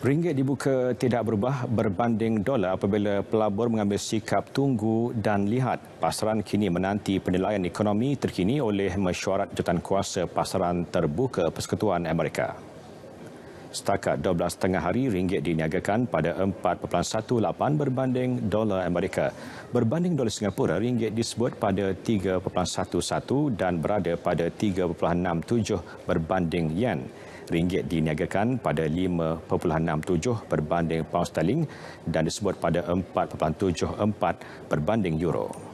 Ringgit dibuka tidak berubah berbanding dolar apabila pelabur mengambil sikap tunggu dan lihat. Pasaran kini menanti penilaian ekonomi terkini oleh mesyuarat kuasa pasaran terbuka Persekutuan Amerika. Setakat 12 tengah hari, ringgit diniagakan pada 4.18 berbanding dolar Amerika. Berbanding dolar Singapura, ringgit disebut pada 3.11 dan berada pada 3.67 berbanding yen ringgit diniagakan pada 5.67 berbanding pound sterling dan disebut pada 4.74 berbanding euro.